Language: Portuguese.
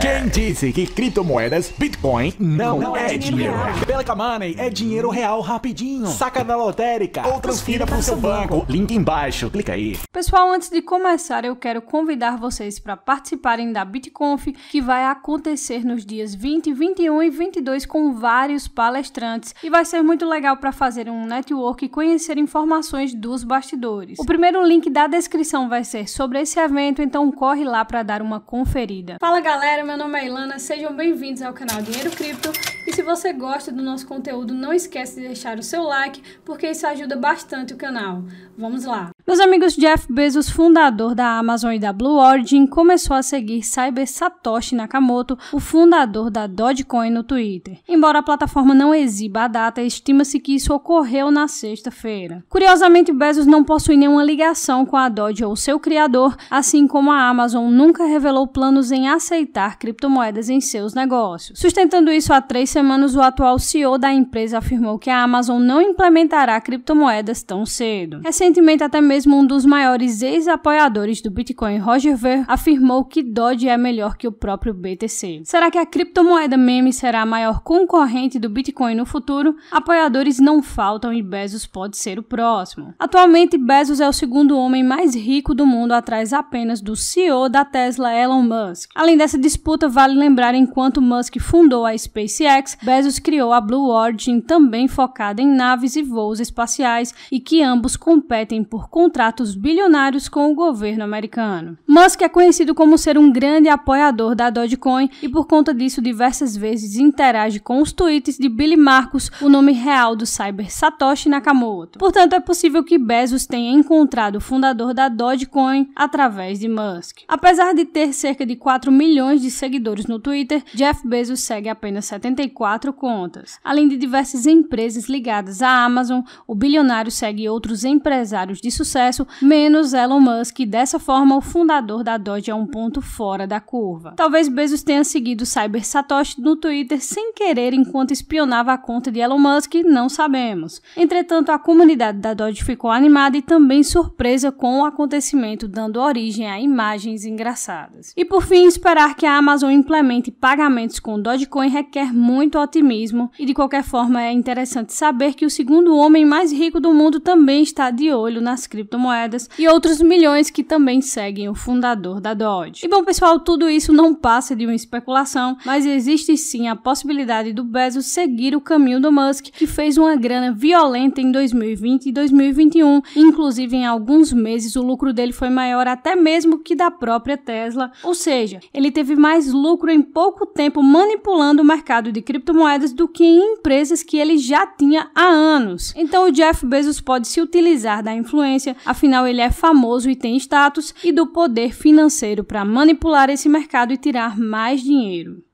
Quem disse que criptomoedas, Bitcoin, não, não é, é dinheiro? dinheiro. Pelica Money é dinheiro real rapidinho. Saca da lotérica ou transfira para o seu banco. banco. Link embaixo, clica aí. Pessoal, antes de começar, eu quero convidar vocês para participarem da BitConf, que vai acontecer nos dias 20, 21 e 22 com vários palestrantes. E vai ser muito legal para fazer um network e conhecer informações dos bastidores. O primeiro link da descrição vai ser sobre esse evento, então corre lá para dar uma conferência conferida. Fala galera, meu nome é Ilana, sejam bem-vindos ao canal Dinheiro Cripto e se você gosta do nosso conteúdo, não esquece de deixar o seu like, porque isso ajuda bastante o canal. Vamos lá! Meus amigos, Jeff Bezos, fundador da Amazon e da Blue Origin, começou a seguir Cyber Satoshi Nakamoto, o fundador da Dogecoin, no Twitter. Embora a plataforma não exiba a data, estima-se que isso ocorreu na sexta-feira. Curiosamente, Bezos não possui nenhuma ligação com a Doge ou seu criador, assim como a Amazon nunca revelou planos em aceitar criptomoedas em seus negócios. Sustentando isso há três semanas, o atual CEO da empresa afirmou que a Amazon não implementará criptomoedas tão cedo. Recentemente, até mesmo mesmo um dos maiores ex-apoiadores do Bitcoin, Roger Ver, afirmou que Doge é melhor que o próprio BTC. Será que a criptomoeda meme será a maior concorrente do Bitcoin no futuro? Apoiadores não faltam e Bezos pode ser o próximo. Atualmente, Bezos é o segundo homem mais rico do mundo, atrás apenas do CEO da Tesla, Elon Musk. Além dessa disputa, vale lembrar enquanto Musk fundou a SpaceX, Bezos criou a Blue Origin, também focada em naves e voos espaciais, e que ambos competem por contratos bilionários com o governo americano. Musk é conhecido como ser um grande apoiador da Dogecoin e por conta disso diversas vezes interage com os tweets de Billy Marcos, o nome real do cyber Satoshi Nakamoto. Portanto, é possível que Bezos tenha encontrado o fundador da Dogecoin através de Musk. Apesar de ter cerca de 4 milhões de seguidores no Twitter, Jeff Bezos segue apenas 74 contas. Além de diversas empresas ligadas à Amazon, o bilionário segue outros empresários de sucesso sucesso, menos Elon Musk, dessa forma o fundador da Dodge é um ponto fora da curva. Talvez Bezos tenha seguido Cyber Satoshi no Twitter sem querer enquanto espionava a conta de Elon Musk, não sabemos. Entretanto, a comunidade da Dodge ficou animada e também surpresa com o acontecimento, dando origem a imagens engraçadas. E por fim, esperar que a Amazon implemente pagamentos com Dogecoin requer muito otimismo, e de qualquer forma é interessante saber que o segundo homem mais rico do mundo também está de olho nas criptomoedas e outros milhões que também seguem o fundador da Doge. E bom, pessoal, tudo isso não passa de uma especulação, mas existe sim a possibilidade do Bezos seguir o caminho do Musk, que fez uma grana violenta em 2020 e 2021, inclusive em alguns meses o lucro dele foi maior até mesmo que da própria Tesla, ou seja, ele teve mais lucro em pouco tempo manipulando o mercado de criptomoedas do que em empresas que ele já tinha há anos. Então o Jeff Bezos pode se utilizar da influência influência, afinal ele é famoso e tem status, e do poder financeiro para manipular esse mercado e tirar mais dinheiro.